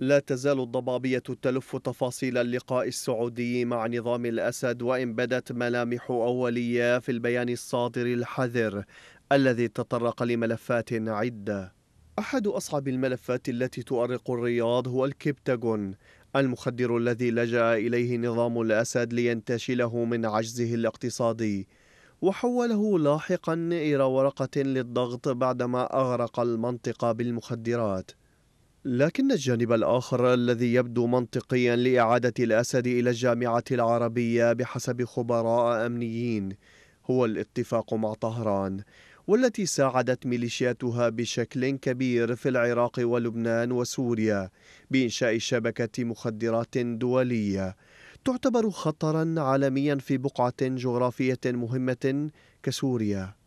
لا تزال الضبابية تلف تفاصيل اللقاء السعودي مع نظام الأسد وإن بدت ملامح أولية في البيان الصادر الحذر الذي تطرق لملفات عدة أحد أصعب الملفات التي تؤرق الرياض هو الكبتاغون المخدر الذي لجأ إليه نظام الأسد لينتشله من عجزه الاقتصادي وحوله لاحقا إلى ورقة للضغط بعدما أغرق المنطقة بالمخدرات لكن الجانب الآخر الذي يبدو منطقيا لإعادة الأسد إلى الجامعة العربية بحسب خبراء أمنيين هو الاتفاق مع طهران والتي ساعدت ميليشياتها بشكل كبير في العراق ولبنان وسوريا بإنشاء شبكة مخدرات دولية تعتبر خطرا عالميا في بقعة جغرافية مهمة كسوريا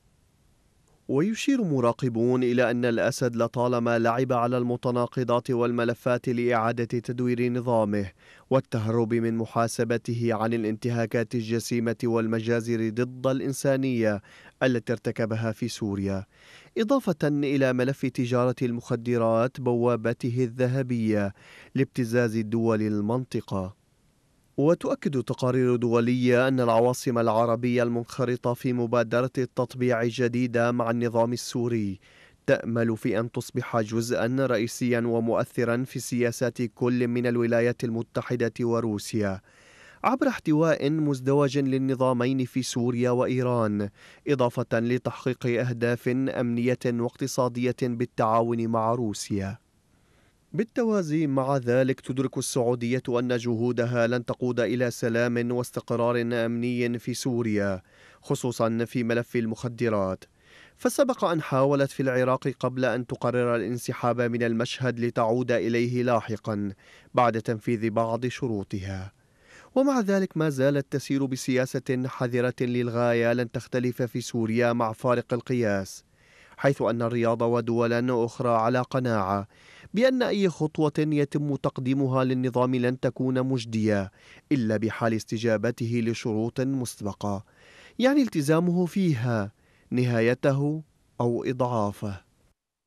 ويشير مراقبون إلى أن الأسد لطالما لعب على المتناقضات والملفات لإعادة تدوير نظامه والتهرب من محاسبته عن الانتهاكات الجسيمة والمجازر ضد الإنسانية التي ارتكبها في سوريا إضافة إلى ملف تجارة المخدرات بوابته الذهبية لابتزاز دول المنطقة وتؤكد تقارير دولية أن العواصم العربية المنخرطة في مبادرة التطبيع الجديدة مع النظام السوري تأمل في أن تصبح جزءا رئيسيا ومؤثرا في سياسات كل من الولايات المتحدة وروسيا عبر احتواء مزدوج للنظامين في سوريا وإيران إضافة لتحقيق أهداف أمنية واقتصادية بالتعاون مع روسيا بالتوازي مع ذلك تدرك السعودية أن جهودها لن تقود إلى سلام واستقرار أمني في سوريا خصوصا في ملف المخدرات فسبق أن حاولت في العراق قبل أن تقرر الانسحاب من المشهد لتعود إليه لاحقا بعد تنفيذ بعض شروطها ومع ذلك ما زالت تسير بسياسة حذرة للغاية لن تختلف في سوريا مع فارق القياس حيث أن الرياض ودولا أخرى على قناعة بأن أي خطوة يتم تقديمها للنظام لن تكون مجدية إلا بحال استجابته لشروط مسبقة يعني التزامه فيها نهايته أو إضعافه